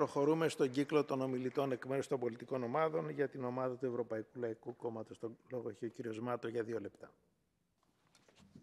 Προχωρούμε στον κύκλο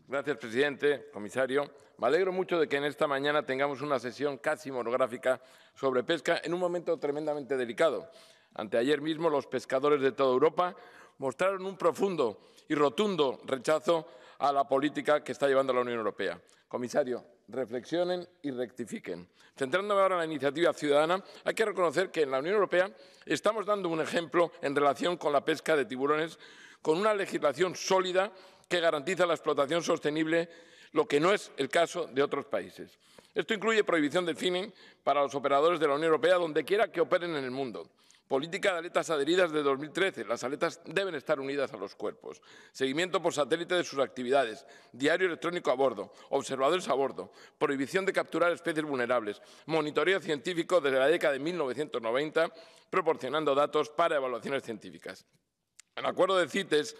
Gracias, presidente, comisario. Me alegro mucho de que en esta mañana tengamos una sesión casi monográfica sobre pesca en un momento tremendamente delicado. Anteayer mismo los pescadores de toda Europa mostraron un profundo y rotundo rechazo a la política que está llevando la Unión Europea. Comisario, reflexionen y rectifiquen. Centrándome ahora en la iniciativa ciudadana, hay que reconocer que en la Unión Europea estamos dando un ejemplo en relación con la pesca de tiburones, con una legislación sólida que garantiza la explotación sostenible, lo que no es el caso de otros países. Esto incluye prohibición del finning para los operadores de la Unión Europea donde quiera que operen en el mundo. Política de aletas adheridas de 2013. Las aletas deben estar unidas a los cuerpos. Seguimiento por satélite de sus actividades. Diario electrónico a bordo. Observadores a bordo. Prohibición de capturar especies vulnerables. Monitoreo científico desde la década de 1990, proporcionando datos para evaluaciones científicas. El acuerdo de CITES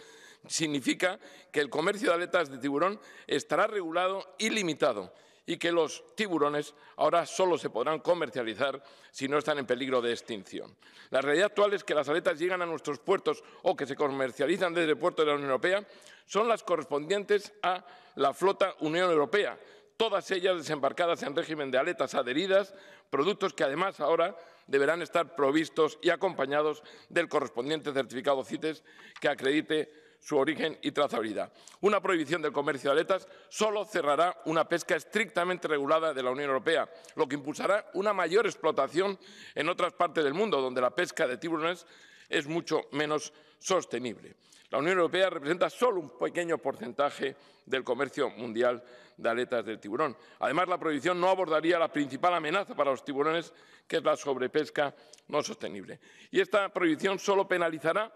significa que el comercio de aletas de tiburón estará regulado y limitado y que los tiburones ahora solo se podrán comercializar si no están en peligro de extinción. La realidad actual es que las aletas llegan a nuestros puertos o que se comercializan desde el puerto de la Unión Europea son las correspondientes a la flota Unión Europea, todas ellas desembarcadas en régimen de aletas adheridas, productos que además ahora deberán estar provistos y acompañados del correspondiente certificado CITES que acredite su origen y trazabilidad. Una prohibición del comercio de aletas solo cerrará una pesca estrictamente regulada de la Unión Europea, lo que impulsará una mayor explotación en otras partes del mundo, donde la pesca de tiburones es mucho menos sostenible. La Unión Europea representa solo un pequeño porcentaje del comercio mundial de aletas del tiburón. Además, la prohibición no abordaría la principal amenaza para los tiburones, que es la sobrepesca no sostenible. Y esta prohibición solo penalizará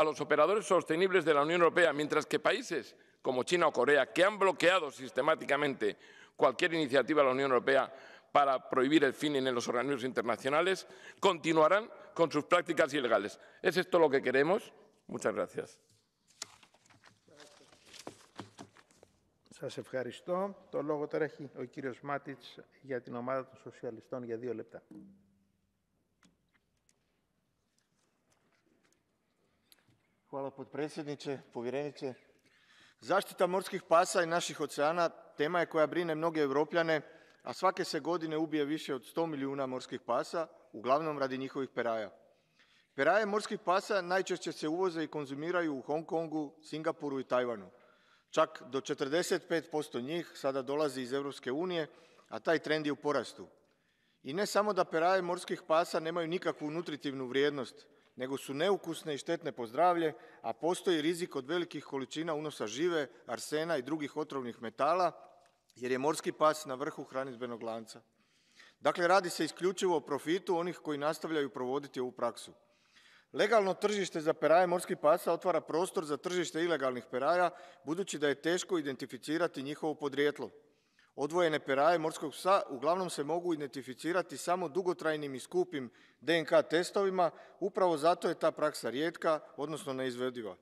a los operadores sostenibles de la Unión Europea, mientras que países como China o Corea, que han bloqueado sistemáticamente cualquier iniciativa de la Unión Europea para prohibir el fin en los organismos internacionales, continuarán con sus prácticas ilegales. ¿Es esto lo que queremos? Muchas gracias. Hvala potpredsjedniče, povjereniče. Zaštita morskih pasa i naših oceana tema je koja brine mnoge europljane, a svake se godine ubije više od 100 milijuna morskih pasa, uglavnom radi njihovih peraja. Peraje morskih pasa najčešće se uvoze i konzumiraju u Hong Kongu, Singapuru i Tajvanu. Čak do 45% njih sada dolazi iz Europske unije, a taj trend je u porastu. I ne samo da peraje morskih pasa nemaju nikakvu nutritivnu vrijednost, nego su neukusne i štetne po zdravlje, a postoji rizik od velikih količina unosa žive, arsena i drugih otrovnih metala, jer je morski pas na vrhu hranidbenog lanca. Dakle, radi se isključivo o profitu onih koji nastavljaju provoditi ovu praksu. Legalno tržište za peraje morskih pasa otvara prostor za tržište ilegalnih peraja, budući da je teško identificirati njihovo podrijetlo. Odvojene peraje morskog psa uglavnom se mogu identificirati samo dugotrajnim i skupim DNK testovima, upravo zato je ta praksa rijetka, odnosno neizvediva.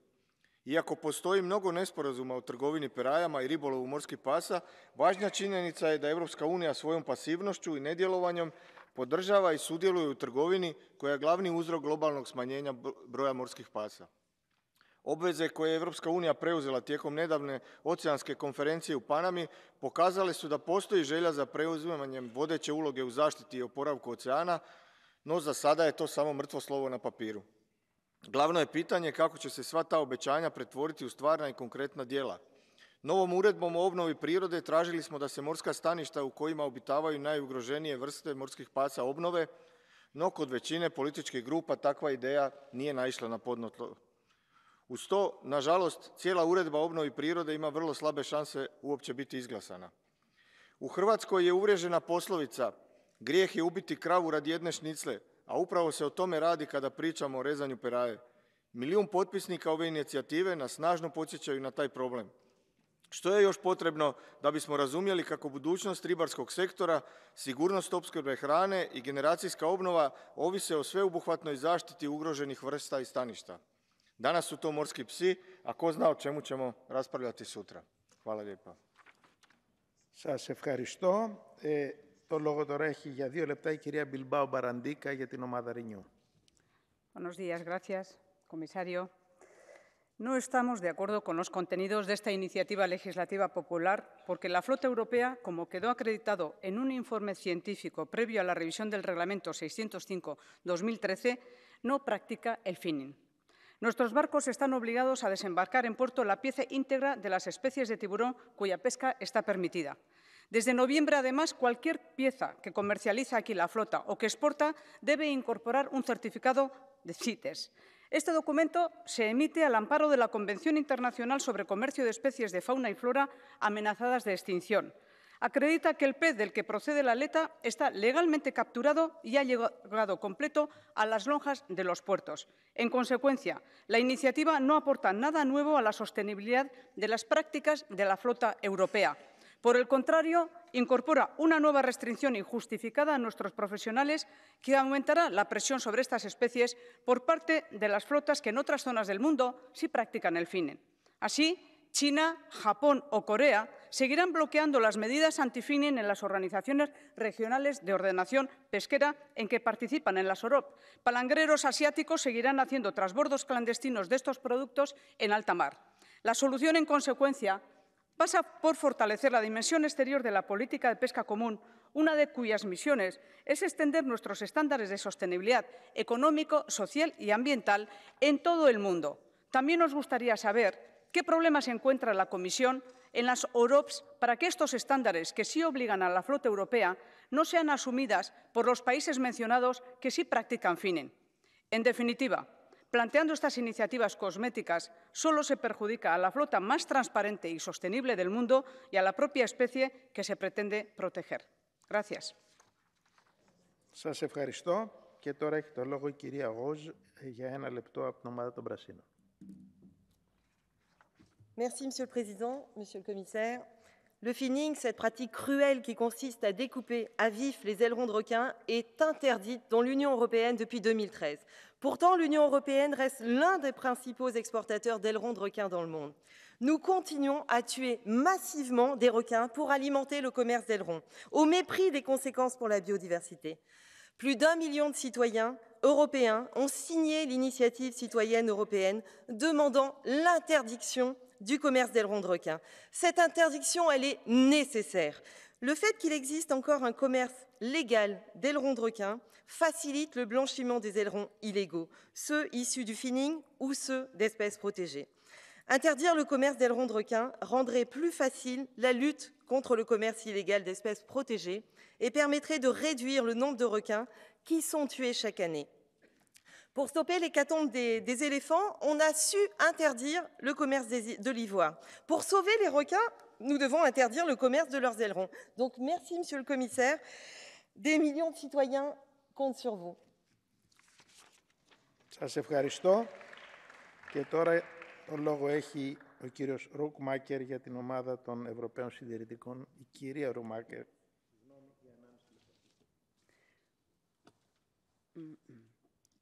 Iako postoji mnogo nesporazuma o trgovini perajama i ribolovu morskih pasa, važna činjenica je da Europska unija svojom pasivnošću i nedjelovanjem podržava i sudjeluje u trgovini koja je glavni uzrok globalnog smanjenja broja morskih pasa. Obveze koje je Europska unija preuzela tijekom nedavne oceanske konferencije u Panami pokazale su da postoji želja za preuzimanjem vodeće uloge u zaštiti i oporavku oceana, no za sada je to samo mrtvo slovo na papiru. Glavno je pitanje kako će se sva ta obećanja pretvoriti u stvarna i konkretna djela. Novom uredbom o obnovi prirode tražili smo da se morska staništa u kojima obitavaju najugroženije vrste morskih pasa obnove, no kod većine političkih grupa takva ideja nije naišla na podno uz to, nažalost, cijela uredba obnovi prirode ima vrlo slabe šanse uopće biti izglasana. U Hrvatskoj je uvrježena poslovica grijeh je ubiti kravu radi jedne šnicle, a upravo se o tome radi kada pričamo o rezanju peraje. Milijun potpisnika ove inicijative nas snažno podsjećaju na taj problem. Što je još potrebno da bismo razumjeli kako budućnost ribarskog sektora, sigurnost opskrbe hrane i generacijska obnova ovise o sveobuhvatnoj zaštiti ugroženih vrsta i staništa? Danas su to morski psi, a ko zna o čemu ćemo raspravljati sutra. Hvala lijepa. Buenos días, gracias, comisario. No estamos de acuerdo con los contenidos de esta iniciativa legislativa popular porque la flota europea, como quedó acreditado en un informe científico previo a la revisión del Reglamento 605-2013, no practica el finning. Nuestros barcos están obligados a desembarcar en puerto la pieza íntegra de las especies de tiburón cuya pesca está permitida. Desde noviembre, además, cualquier pieza que comercializa aquí la flota o que exporta debe incorporar un certificado de CITES. Este documento se emite al amparo de la Convención Internacional sobre Comercio de Especies de Fauna y Flora amenazadas de extinción, acredita que el pez del que procede la aleta está legalmente capturado y ha llegado completo a las lonjas de los puertos. En consecuencia, la iniciativa no aporta nada nuevo a la sostenibilidad de las prácticas de la flota europea. Por el contrario, incorpora una nueva restricción injustificada a nuestros profesionales que aumentará la presión sobre estas especies por parte de las flotas que en otras zonas del mundo sí practican el fin Así, China, Japón o Corea seguirán bloqueando las medidas anti-finning en las organizaciones regionales de ordenación pesquera en que participan en las OROP. Palangreros asiáticos seguirán haciendo trasbordos clandestinos de estos productos en alta mar. La solución, en consecuencia, pasa por fortalecer la dimensión exterior de la política de pesca común, una de cuyas misiones es extender nuestros estándares de sostenibilidad económico, social y ambiental en todo el mundo. También nos gustaría saber ¿Qué problemas encuentra la Comisión en las OROPS para que estos estándares que sí obligan a la flota europea no sean asumidas por los países mencionados que sí practican FINEN? En definitiva, planteando estas iniciativas cosméticas, solo se perjudica a la flota más transparente y sostenible del mundo y a la propia especie que se pretende proteger. Gracias. Σας Merci Monsieur le Président, Monsieur le Commissaire. Le finning, cette pratique cruelle qui consiste à découper à vif les ailerons de requins, est interdite dans l'Union européenne depuis 2013. Pourtant, l'Union européenne reste l'un des principaux exportateurs d'ailerons de requins dans le monde. Nous continuons à tuer massivement des requins pour alimenter le commerce d'ailerons, au mépris des conséquences pour la biodiversité. Plus d'un million de citoyens européens ont signé l'initiative citoyenne européenne demandant l'interdiction du commerce d'ailerons de requin. Cette interdiction, elle est nécessaire. Le fait qu'il existe encore un commerce légal d'ailerons de requin facilite le blanchiment des ailerons illégaux, ceux issus du finning ou ceux d'espèces protégées. Interdire le commerce d'ailerons de requins rendrait plus facile la lutte contre le commerce illégal d'espèces protégées et permettrait de réduire le nombre de requins qui sont tués chaque année. Pour stopper l'hécatombe des, des éléphants, on a su interdire le commerce de l'ivoire. Pour sauver les requins, nous devons interdire le commerce de leurs ailerons. Donc merci, monsieur le commissaire. Des millions de citoyens comptent sur vous.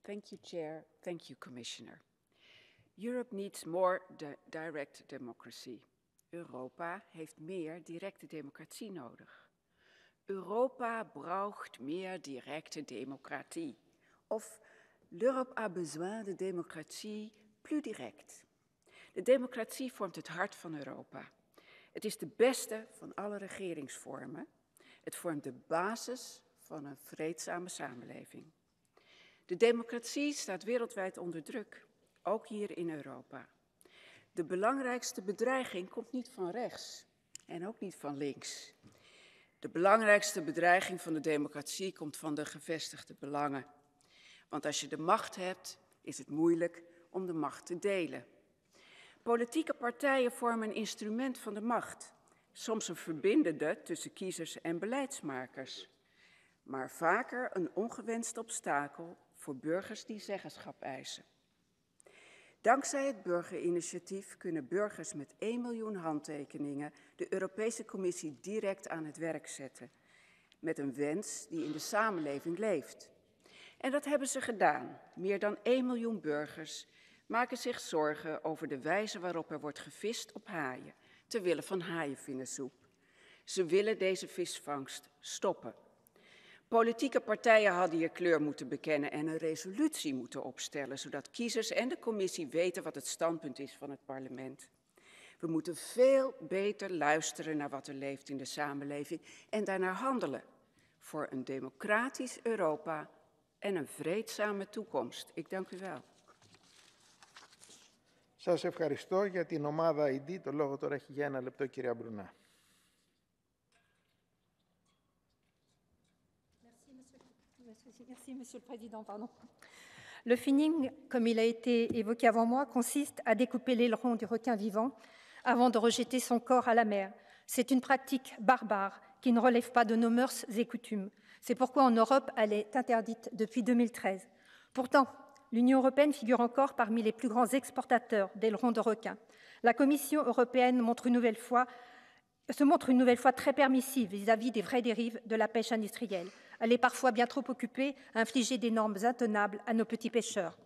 Thank you, Chair. Thank you, Commissioner. Europe needs more direct democracy. Europa heeft meer directe democratie nodig. Europa braucht meer directe democratie. Of l'Europe a besoin de democratie plus direct. De democratie vormt het hart van Europa. Het is de beste van alle regeringsvormen. Het vormt de basis van een vreedzame samenleving. De democratie staat wereldwijd onder druk, ook hier in Europa. De belangrijkste bedreiging komt niet van rechts en ook niet van links. De belangrijkste bedreiging van de democratie komt van de gevestigde belangen. Want als je de macht hebt, is het moeilijk om de macht te delen. Politieke partijen vormen een instrument van de macht, soms een verbindende tussen kiezers en beleidsmakers, maar vaker een ongewenst obstakel voor burgers die zeggenschap eisen. Dankzij het burgerinitiatief kunnen burgers met 1 miljoen handtekeningen de Europese Commissie direct aan het werk zetten. Met een wens die in de samenleving leeft. En dat hebben ze gedaan. Meer dan 1 miljoen burgers maken zich zorgen over de wijze waarop er wordt gevist op haaien, ter willen van haaienvingersoep. Ze willen deze visvangst stoppen. Politieke partijen hadden hier kleur moeten bekennen en een resolutie moeten opstellen, zodat kiezers en de commissie weten wat het standpunt is van het parlement. We moeten veel beter luisteren naar wat er leeft in de samenleving en daarnaar handelen voor een democratisch Europa en een vreedzame toekomst. Ik dank u wel. Σας ευχαριστώ για την ομάδα ID. Το λόγο τώρα κυρία Merci, Monsieur le Président. Le finning, comme il a été évoqué avant moi, consiste à découper l'aileron du requin vivant avant de rejeter son corps à la mer. C'est une pratique barbare qui ne relève pas de nos mœurs et coutumes. C'est pourquoi en Europe, elle est interdite depuis 2013. Pourtant, l'Union européenne figure encore parmi les plus grands exportateurs d'ailerons de requins. La Commission européenne montre une nouvelle fois se montre une nouvelle fois très permissive vis-à-vis des vraies dérives de la pêche industrielle. Elle est parfois bien trop occupée à infliger des normes intenables à nos petits pêcheurs.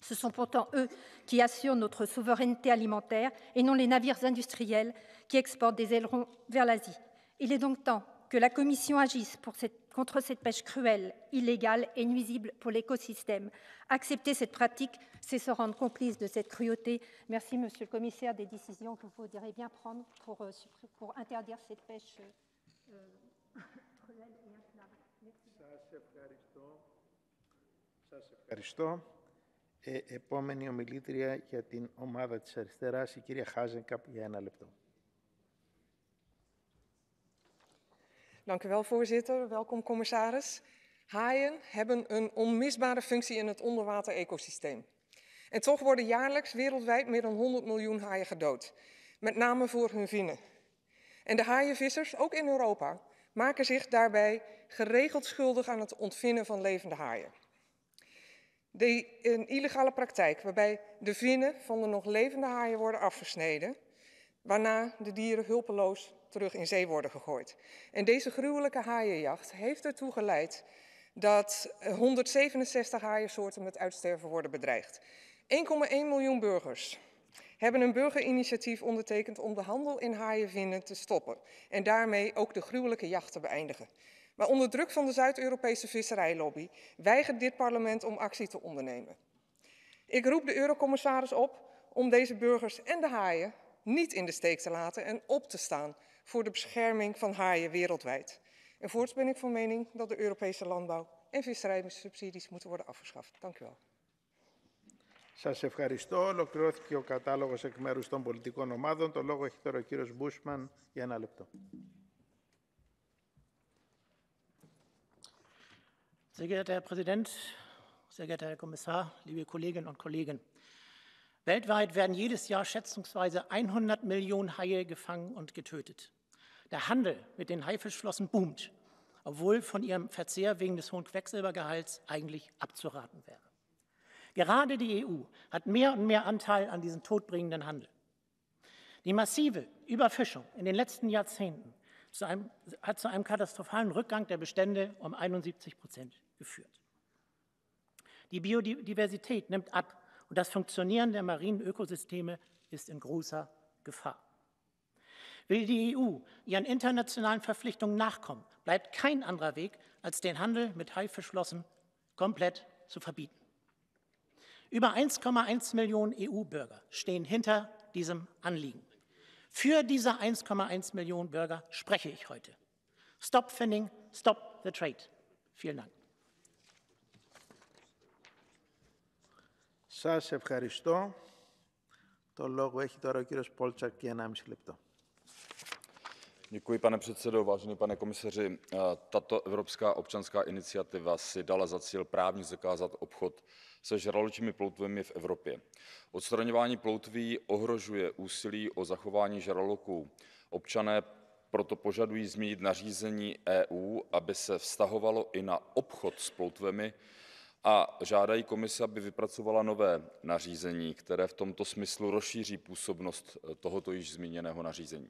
Ce sont pourtant eux qui assurent notre souveraineté alimentaire et non les navires industriels qui exportent des ailerons vers l'Asie. Il est donc temps que la Commission agisse pour cette contre cette pêche cruelle, illégale et nuisible pour l'écosystème. Accepter cette pratique, c'est se rendre complice de cette cruauté. Merci, Monsieur le Commissaire, des décisions que vous voudrez bien prendre pour, euh, interdire cette pêche euh, euh, cruelle et Merci. Dank u wel, voorzitter. Welkom, commissaris. Haaien hebben een onmisbare functie in het onderwater-ecosysteem. En toch worden jaarlijks wereldwijd meer dan 100 miljoen haaien gedood. Met name voor hun vinnen. En de haaienvissers, ook in Europa, maken zich daarbij geregeld schuldig aan het ontvinnen van levende haaien. De, een illegale praktijk waarbij de vinnen van de nog levende haaien worden afgesneden, waarna de dieren hulpeloos terug in zee worden gegooid. En deze gruwelijke haaienjacht heeft ertoe geleid dat 167 haaiensoorten met uitsterven worden bedreigd. 1,1 miljoen burgers hebben een burgerinitiatief ondertekend om de handel in haaienvinnen te stoppen en daarmee ook de gruwelijke jacht te beëindigen. Maar onder druk van de Zuid-Europese visserijlobby weigert dit parlement om actie te ondernemen. Ik roep de eurocommissaris op om deze burgers en de haaien niet in de steek te laten en op te staan voor de bescherming van haaien wereldwijd. En voorts ben ik van mening dat de Europese landbouw en visserijsubsidies moeten worden afgeschaft. Dank u wel. Σας ευχαριστώ. Ολοκληρώθηκε ο κατάλογος εκ μέρους των πολιτικών ομάδων. Το λόγο έχει τώρα ο κύριος Μπούσμαν για ένα λεπτό. Sehr geehrter Herr Präsident, sehr geehrter Herr Kommissar, liebe Kolleginnen und Kollegen. Weltweit werden jedes Jahr schätzungsweise 100 Millionen Haie gefangen und getötet. Der Handel mit den Haifischflossen boomt, obwohl von ihrem Verzehr wegen des hohen Quecksilbergehalts eigentlich abzuraten wäre. Gerade die EU hat mehr und mehr Anteil an diesem todbringenden Handel. Die massive Überfischung in den letzten Jahrzehnten zu einem, hat zu einem katastrophalen Rückgang der Bestände um 71 Prozent geführt. Die Biodiversität nimmt ab und das Funktionieren der marinen Ökosysteme ist in großer Gefahr. Will die EU ihren internationalen Verpflichtungen nachkommen, bleibt kein anderer Weg, als den Handel mit Haifischflossen komplett zu verbieten. Über 1,1 Millionen EU-Bürger stehen hinter diesem Anliegen. Für diese 1,1 Millionen Bürger spreche ich heute. Stop Finning, Stop the Trade. Vielen Dank. Σας ευχαριστώ. Το λόγο έχει τώρα ο κύριος Πόλτσακ για 1,5 λεπτό. Děkuji, pane předsedo, vážený pane komisaři. Eh, tato evropská občanská iniciativa si dala za cíl právně zakázat obchod se žraločími ploutvemi v Evropě. Odstraňování ploutví ohrožuje úsilí o zachování žraloků. Občané proto požadují změnit nařízení EU, aby se vztahovalo i na obchod s ploutvemi a žádají komisi, aby vypracovala nové nařízení, které v tomto smyslu rozšíří působnost eh, tohoto již zmíněného nařízení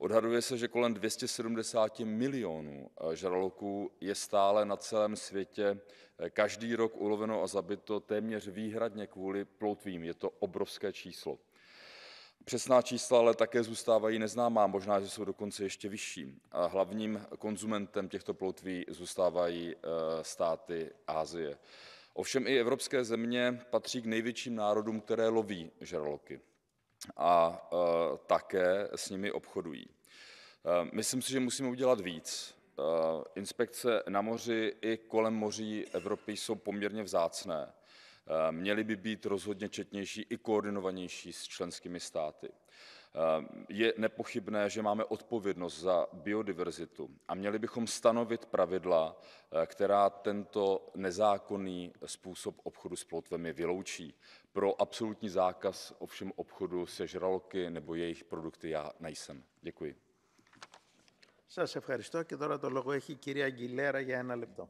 Odhaduje se, že kolem 270 milionů eh, žraloků je stále na celém světě eh, každý rok uloveno a zabito téměř výhradně kvůli ploutvím. Je to obrovské číslo. Přesná čísla ale také zůstávají neznámá, možná, že jsou dokonce ještě vyšší. A hlavním konzumentem těchto ploutví zůstávají eh, státy Asie. Ovšem i evropské země patří k největším národům, které loví žraloky a e, také s nimi obchodují. E, myslím si, že musíme udělat víc. E, inspekce na moři i kolem moří Evropy jsou poměrně vzácné. Měly by být rozhodně četnější i koordinovanější s členskými státy. Eh, je nepochybné, že máme odpovědnost za biodiverzitu a měli bychom stanovit pravidla, eh, která tento nezákonný způsob obchodu s plotvemi vyloučí. Pro absolutní zákaz ovšem obchodu se žraloky nebo jejich produkty já nejsem. Děkuji. Σας ευχαριστώ και τώρα το λόγο έχει η κυρία Αγγιλέρα για ένα λεπτό.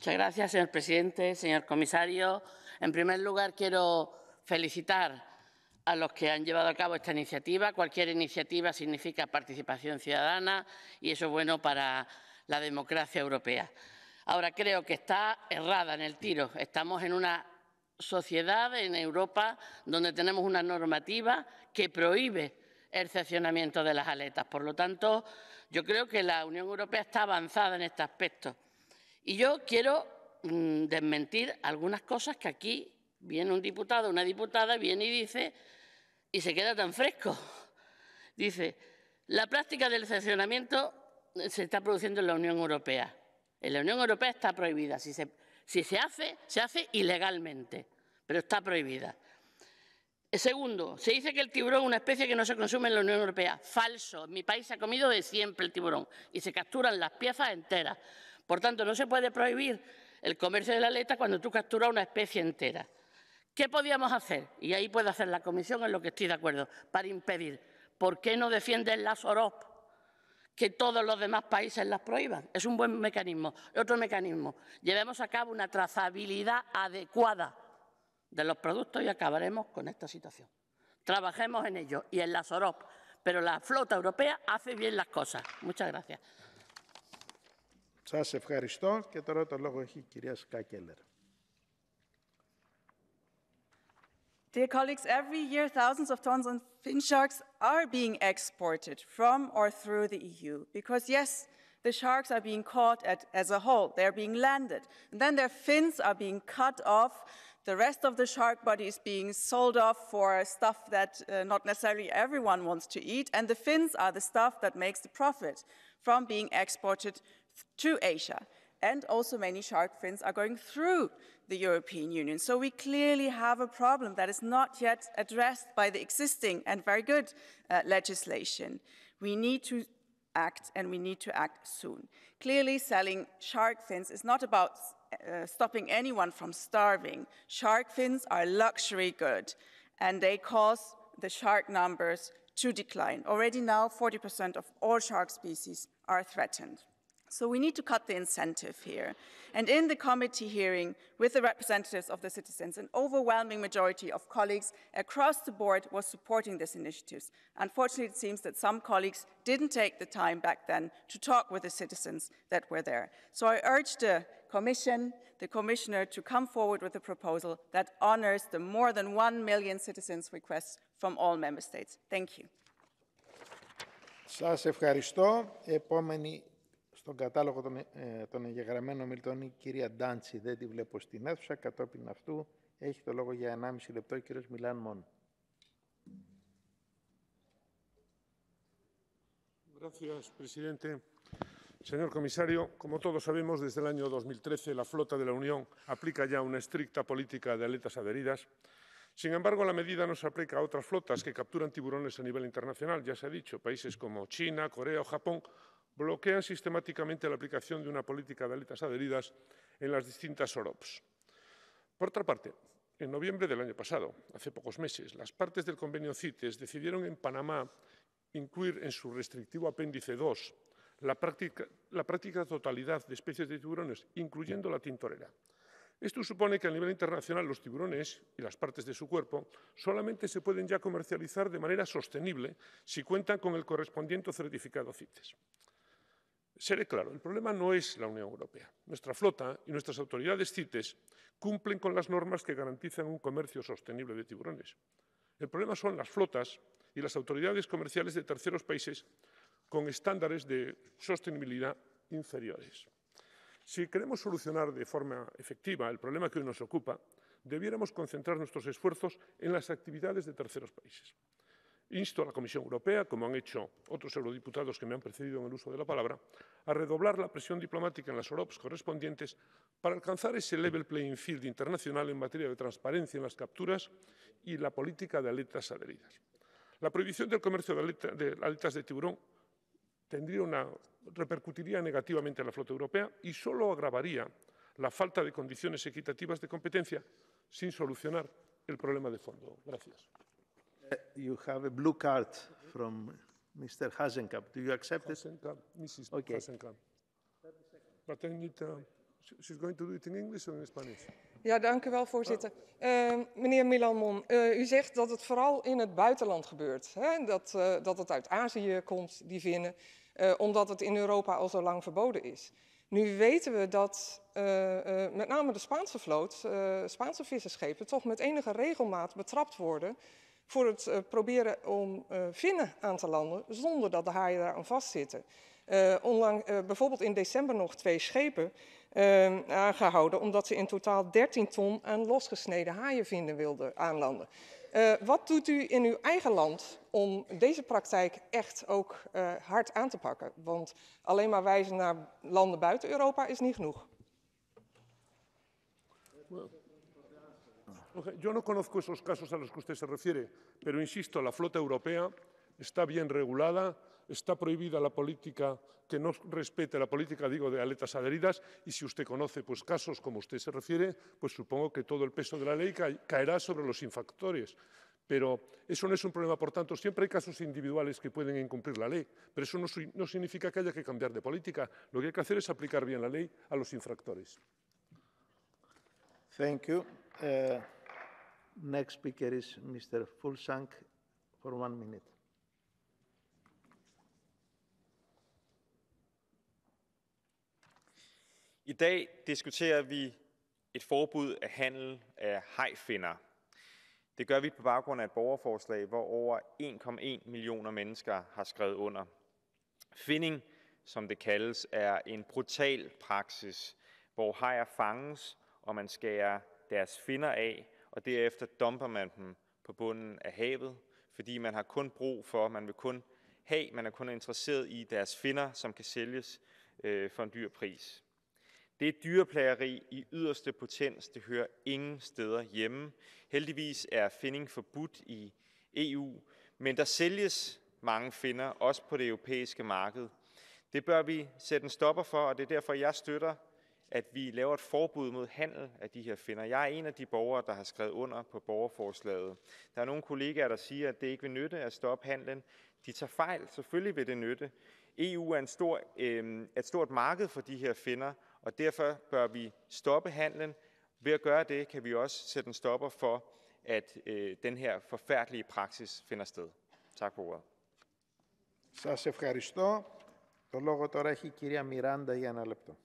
Muchas gracias, señor presidente, señor comisario. En primer lugar, quiero felicitar a los que han llevado a cabo esta iniciativa. Cualquier iniciativa significa participación ciudadana y eso es bueno para la democracia europea. Ahora, creo que está errada en el tiro. Estamos en una sociedad en Europa donde tenemos una normativa que prohíbe el seccionamiento de las aletas. Por lo tanto, yo creo que la Unión Europea está avanzada en este aspecto. Y yo quiero mm, desmentir algunas cosas que aquí viene un diputado, una diputada, viene y dice, y se queda tan fresco. Dice, la práctica del sancionamiento eh, se está produciendo en la Unión Europea. En la Unión Europea está prohibida. Si se, hace, se hace ilegalmente, pero está prohibida. Eh, segundo, se dice que el tiburón es una especie que no se consume en la Unión Europea. Falso. mi país se ha comido de siempre el tiburón y se capturan las piezas enteras. Por tanto, no se puede prohibir el comercio de la aleta cuando tú capturas una especie entera. ¿Qué podíamos hacer? Y ahí puede hacer la comisión, en lo que estoy de acuerdo, para impedir. ¿Por qué no defienden las OROP? Que todos los demás países las prohíban. Es un buen mecanismo. Otro mecanismo, llevemos a cabo una trazabilidad adecuada de los productos y acabaremos con esta situación. Trabajemos en ello y en las OROP, pero la flota europea hace bien las cosas. Muchas gracias. Σας ευχαριστώ και τώρα το λόγο έχει η κυρία Σκάκελερ. Dear colleagues, every year thousands of tons of fin sharks are being exported from or through the EU because yes, the sharks are being caught at, as a whole. They're being landed. And then their fins are being cut off. The rest of the shark body is being sold off for stuff that uh, not necessarily everyone wants to eat. And the fins are the stuff that makes the profit from being exported to Asia. And also many shark fins are going through the European Union. So we clearly have a problem that is not yet addressed by the existing and very good uh, legislation. We need to act and we need to act soon. Clearly selling shark fins is not about uh, stopping anyone from starving. Shark fins are luxury good and they cause the shark numbers to decline. Already now 40% of all shark species are threatened. So we need to cut the incentive here. And in the committee hearing with the representatives of the citizens, an overwhelming majority of colleagues across the board was supporting these initiatives. Unfortunately, it seems that some colleagues didn't take the time back then to talk with the citizens that were there. So I urge the Commission, the Commissioner to come forward with a proposal that honors the more than 1 million citizens' requests from all member states. Thank you. Σας ευχαριστώ. Επόμενη Στον κατάλογο των, ε, των εγγεγραμμένων ομιλητών η κυρία Ντάντσι δεν τη βλέπω στην αίθουσα. Κατόπιν αυτού έχει το λόγο για 1,5 λεπτό ο κύριος Μιλάν Gracias, presidente. Señor comisario, como todos sabemos, desde el año 2013 la flota de la Unión aplica ya una estricta política de aletas adheridas. Sin embargo, la medida no se aplica a otras flotas que capturan tiburones a nivel internacional, ya se ha dicho, países como China, Corea o Japón, bloquean sistemáticamente la aplicación de una política de aletas adheridas en las distintas OROPs. Por otra parte, en noviembre del año pasado, hace pocos meses, las partes del convenio CITES decidieron en Panamá incluir en su restrictivo apéndice 2 la práctica, totalidad de especies de tiburones, incluyendo la tintorera. Esto supone que a nivel internacional los tiburones y las partes de su cuerpo solamente se pueden ya comercializar de manera sostenible si cuentan con el correspondiente certificado CITES. Seré claro, el problema no es la Unión Europea. Nuestra flota y nuestras autoridades CITES cumplen con las normas que garantizan un comercio sostenible de tiburones. El problema son las flotas y las autoridades comerciales de terceros países con estándares de sostenibilidad inferiores. Si queremos solucionar de forma efectiva el problema que hoy nos ocupa, debiéramos concentrar nuestros esfuerzos en las actividades de terceros países. Insto a la Comisión Europea, como han hecho otros eurodiputados que me han precedido en el uso de la palabra, a redoblar la presión diplomática en las OROPs correspondientes para alcanzar ese level playing field internacional en materia de transparencia en las capturas y la política de aletas adheridas. La prohibición del comercio de, aletas de tiburón repercutiría negativamente en la flota europea y solo agravaría la falta de condiciones equitativas de competencia sin solucionar el problema de fondo. Gracias. Eh, you have a blue card from Mr. Hazenkamp. Do you accept Hasenkamp, it? Mrs. Okay. Hasenkamp. But I need, uh, she's going to do it in English or in Spanish? Ja, dank u wel, voorzitter. Ehm, meneer Milan eh, u zegt dat het vooral in het buitenland gebeurt. Hè? Dat, eh, dat het uit Azië komt, die vinnen, omdat het in Europa al zo lang verboden is. Nu weten we dat met name de Spaanse vloot, Spaanse visserschepen, toch met enige regelmaat betrapt worden voor het eh, proberen om eh, vinnen aan te landen zonder dat de haaien daar aan vastzitten. Eh, onlang, bijvoorbeeld in december nog twee schepen aangehouden omdat ze in totaal 13 ton aan losgesneden haaienvinnen wilden aanlanden. Uh, wat doet u in uw eigen land om deze praktijk echt ook hard aan te pakken? Want alleen maar wijzen naar landen buiten Europa is niet genoeg. Yo no conozco esos casos a los que usted se refiere, pero insisto, la flota europea está bien regulada, está prohibida la política que no respete la política, digo, de aletas adheridas y si usted conoce pues, casos como usted se refiere, pues supongo que todo el peso de la ley caerá sobre los infractores. Pero eso no es un problema, por tanto, siempre hay casos individuales que pueden incumplir la ley, pero eso no, significa que haya que cambiar de política. Lo que hay que hacer es aplicar bien la ley a los infractores. Thank you. Eh, Next speaker is Mr. Fulsang for one minute. I dag diskuterer vi et forbud af handel af hejfinder. Det gør vi på baggrund af et borgerforslag, hvor over 1,1 millioner mennesker har skrevet under. Finding, som det kaldes, er en brutal praksis, hvor hejer fanges, og man skærer deres finder af og derefter dumper man dem på bunden af havet, fordi man har kun brug for, man vil kun have, man er kun interesseret i deres finder, som kan sælges øh, for en dyr pris. Det er dyreplageri i yderste potens, det hører ingen steder hjemme. Heldigvis er finding forbudt i EU, men der sælges mange finder, også på det europæiske marked. Det bør vi sætte en stopper for, og det er derfor, jeg støtter at vi laver et forbud mod handel af de her finder. Jeg er en af de borgere, der har skrevet under på borgerforslaget. Der er nogle kollegaer, der siger, at det ikke vil nytte at stoppe handlen. De tager fejl. Selvfølgelig vil det nytte. EU er en stor, øh, et stort marked for de her finder, og derfor bør vi stoppe handlen. Ved at gøre det, kan vi også sætte en stopper for, at øh, den her forfærdelige praksis finder sted. Tak for ordet. Så ευχαριστώ. Το λόγο τώρα έχει η κυρία Μιράντα για ένα λεπτό.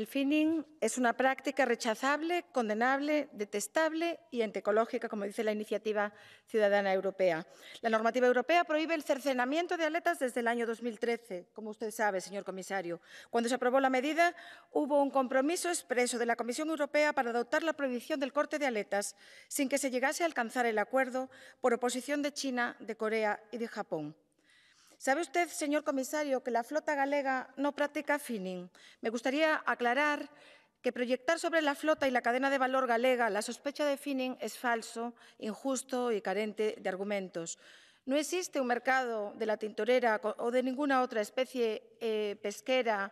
El finning es una práctica rechazable, condenable, detestable y antecológica, como dice la iniciativa ciudadana europea. La normativa europea prohíbe el cercenamiento de aletas desde el año 2013, como usted sabe, señor comisario. Cuando se aprobó la medida, hubo un compromiso expreso de la Comisión Europea para adoptar la prohibición del corte de aletas sin que se llegase a alcanzar el acuerdo por oposición de China, de Corea y de Japón. Sabe usted, señor comisario, que la flota galega no practica finning. Me gustaría aclarar que proyectar sobre la flota y la cadena de valor galega la sospecha de finning es falso, injusto y carente de argumentos. No existe un mercado de la tintorera o de ninguna otra especie eh, pesquera,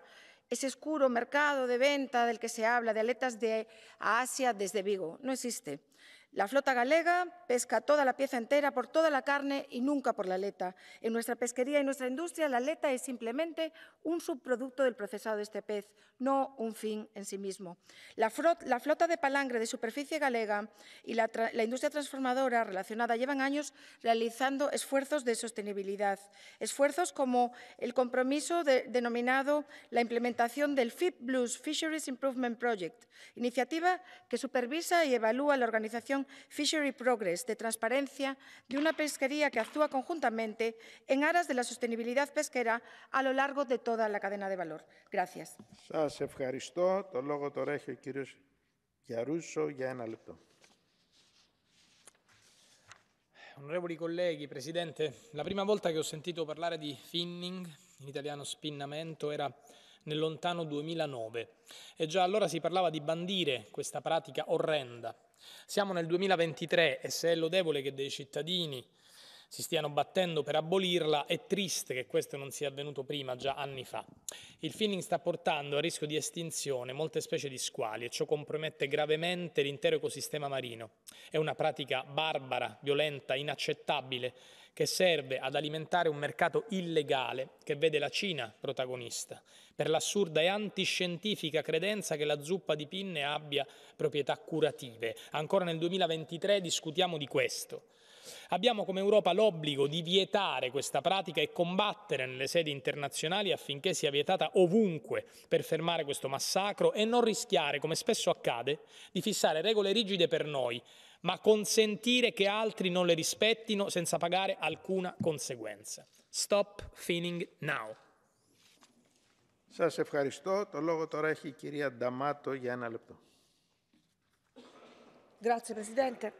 ese oscuro mercado de venta del que se habla, de aletas de Asia desde Vigo. No existe. La flota galega pesca toda la pieza entera, por toda la carne y nunca por la aleta. En nuestra pesquería y nuestra industria, la aleta es simplemente un subproducto del procesado de este pez, no un fin en sí mismo. La, flota de palangre de superficie galega y la, industria transformadora relacionada llevan años realizando esfuerzos de sostenibilidad. Esfuerzos como el compromiso denominado la implementación del FIP Blues Fisheries Improvement Project, iniciativa que supervisa y evalúa la organización Cooperación Fishery Progress de transparencia de una pesquería que actúa conjuntamente en aras de la sostenibilidad pesquera a lo largo de toda la cadena de valor. Gracias. Σας ευχαριστώ. Το λόγο τώρα έχει ο κύριος Γιαρούσο για ένα λεπτό. Onorevoli colleghi, Presidente, la prima volta che ho sentito parlare di finning, in italiano spinnamento, era nel lontano 2009 e già allora si parlava di bandire questa pratica orrenda siamo nel 2023 e se è lodevole che dei cittadini si stiano battendo per abolirla, è triste che questo non sia avvenuto prima, già anni fa. Il finning sta portando a rischio di estinzione molte specie di squali e ciò compromette gravemente l'intero ecosistema marino. È una pratica barbara, violenta, inaccettabile che serve ad alimentare un mercato illegale che vede la Cina protagonista, per l'assurda e antiscientifica credenza che la zuppa di pinne abbia proprietà curative. Ancora nel 2023 discutiamo di questo. Abbiamo come Europa l'obbligo di vietare questa pratica e combattere nelle sedi internazionali affinché sia vietata ovunque per fermare questo massacro e non rischiare, come spesso accade, di fissare regole rigide per noi, ma consentire che altri non le rispettino senza pagare alcuna conseguenza. Stop finning now. Σας ευχαριστώ. Το λόγο τώρα έχει η κυρία Νταμάτο για ένα λεπτό. Grazie Presidente.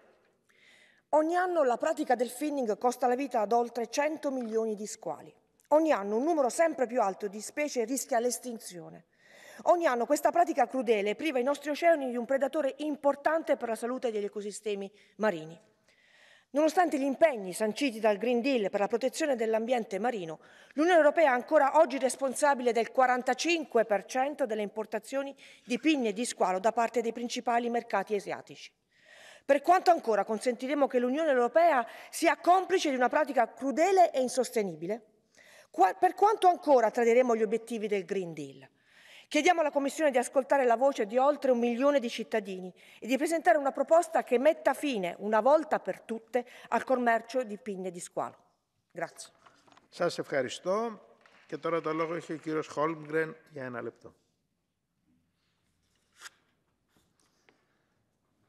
Ogni anno la pratica del finning costa la vita ad oltre 100 milioni di squali. Ogni anno un numero sempre più alto di specie rischia l'estinzione. Ogni anno questa pratica crudele priva i nostri oceani di un predatore importante per la salute degli ecosistemi marini. Nonostante gli impegni sanciti dal Green Deal per la protezione dell'ambiente marino, l'Unione Europea è ancora oggi responsabile del 45% delle importazioni di pinne e di squalo da parte dei principali mercati asiatici. Per quanto ancora consentiremo che l'Unione Europea sia complice di una pratica crudele e insostenibile? Per quanto ancora tradiremo gli obiettivi del Green Deal? Chiediamo alla Commissione di ascoltare la voce di oltre un milione di cittadini e di presentare una proposta che metta fine, una volta per tutte, al commercio di pigne di squalo. Grazie. Σας ευχαριστώ. Και τώρα το λόγο έχει ο κύριος Χόλμγκρεν για ένα λεπτό.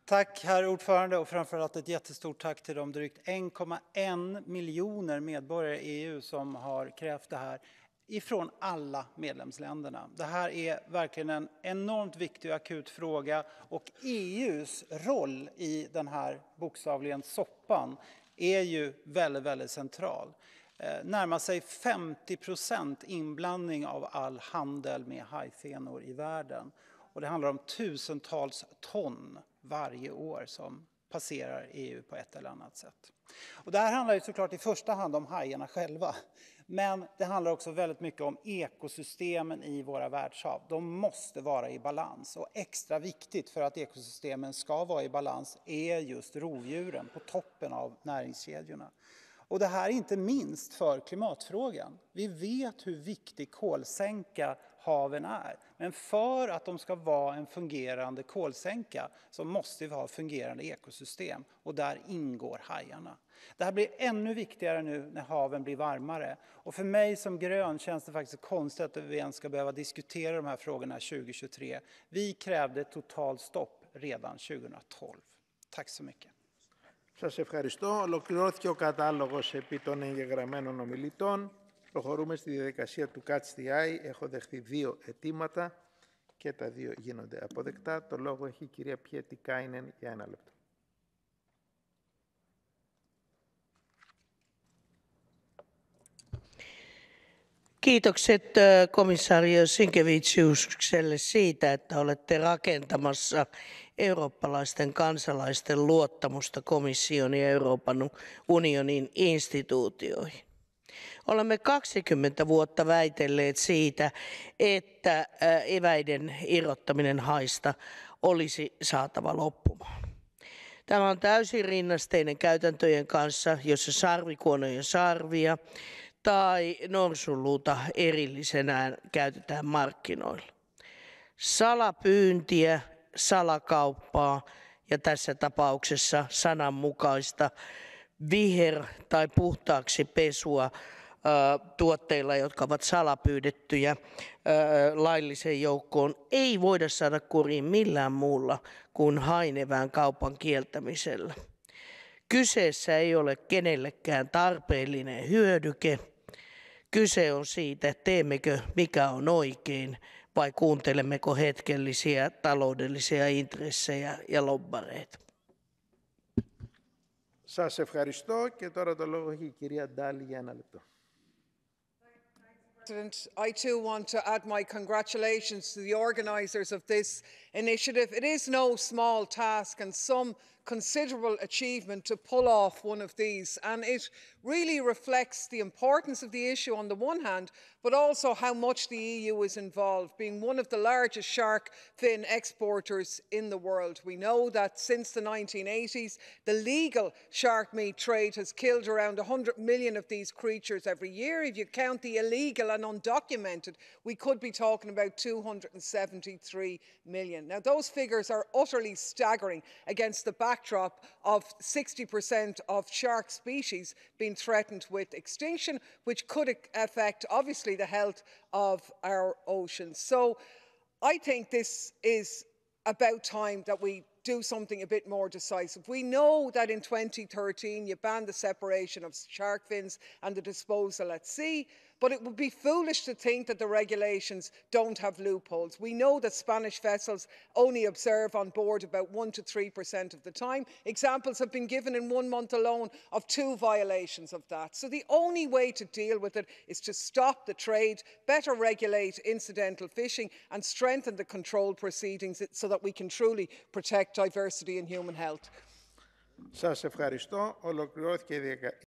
Tack, herr ordförande, och framförallt ett jättestort tack till de drygt 1,1 miljoner medborgare i EU som har krävt det här. ifrån alla medlemsländerna. Det här är verkligen en enormt viktig och akut fråga och EUs roll i den här bokstavligen soppan är ju väldigt, väldigt central. Eh, närmar sig 50 procent inblandning av all handel med hajfenor i världen. Och det handlar om tusentals ton varje år som passerar EU på ett eller annat sätt. Och det här handlar ju såklart i första hand om hajarna själva. Men det handlar också väldigt mycket om ekosystemen i våra världshav. De måste vara i balans och extra viktigt för att ekosystemen ska vara i balans är just rovdjuren på toppen av näringskedjorna. Och det här är inte minst för klimatfrågan. Vi vet hur viktig kolsänka haven är. Men för att de ska vara en fungerande kolsänka så måste vi ha fungerande ekosystem och där ingår hajarna. Det här blir ännu viktigare nu när haven blir varmare. Och för mig som grön känns det faktiskt konstigt att vi ens ska behöva diskutera de här frågorna 2023. Vi krävde totalt stopp redan 2012. Tack så mycket. Σας ευχαριστώ. Ολοκληρώθηκε ο κατάλογος επί των εγγεγραμμένων ομιλητών. Προχωρούμε στη διαδικασία του Catch the Eye. Έχω δεχθεί δύο αιτήματα και τα δύο γίνονται αποδεκτά. Το λόγο έχει η κυρία Πιέτη Κάινεν για ένα λεπτό. Kiitokset komissario Sinkevitsius siitä, että olette rakentamassa eurooppalaisten kansalaisten luottamusta komission ja Euroopan unionin instituutioihin. Olemme 20 vuotta väitelleet siitä, että eväiden irrottaminen haista olisi saatava loppumaan. Tämä on täysin rinnasteinen käytäntöjen kanssa, jossa sarvikuonojen sarvia tai norsuluuta erillisenään käytetään markkinoilla. Salapyyntiä, salakauppaa ja tässä tapauksessa sananmukaista viher- tai puhtaaksi pesua tuotteilla, jotka ovat salapyydettyjä lailliseen joukkoon, ei voida saada kuriin millään muulla kuin hainevään kaupan kieltämisellä. Kyseessä ei ole kenellekään tarpeellinen hyödyke. Kyse on siitä, teemmekö mikä on oikein vai kuuntelemmeko hetkellisiä taloudellisia intressejä ja lobbareita. Σας ευχαριστώ και τώρα το λόγο έχει η κυρία Ντάλη για ένα λεπτό. I too want to add my congratulations to the organizers of this initiative. It is no small task and some considerable achievement to pull off one of these. And it really reflects the importance of the issue on the one hand, but also how much the EU is involved, being one of the largest shark fin exporters in the world. We know that since the 1980s, the legal shark meat trade has killed around 100 million of these creatures every year. If you count the illegal and undocumented, we could be talking about 273 million. Now, those figures are utterly staggering against the back backdrop of 60% of shark species being threatened with extinction, which could affect, obviously, the health of our oceans. So I think this is about time that we do something a bit more decisive. We know that in 2013 you banned the separation of shark fins and the disposal at sea. But it would be foolish to think that the regulations don't have loopholes. We know that Spanish vessels only observe on board about 1 to 3% of the time. Examples have been given in one month alone of two violations of that. So the only way to deal with it is to stop the trade, better regulate incidental fishing and strengthen the control proceedings so that we can truly protect diversity and human health. Σας ευχαριστώ. Ολοκληρώθηκε η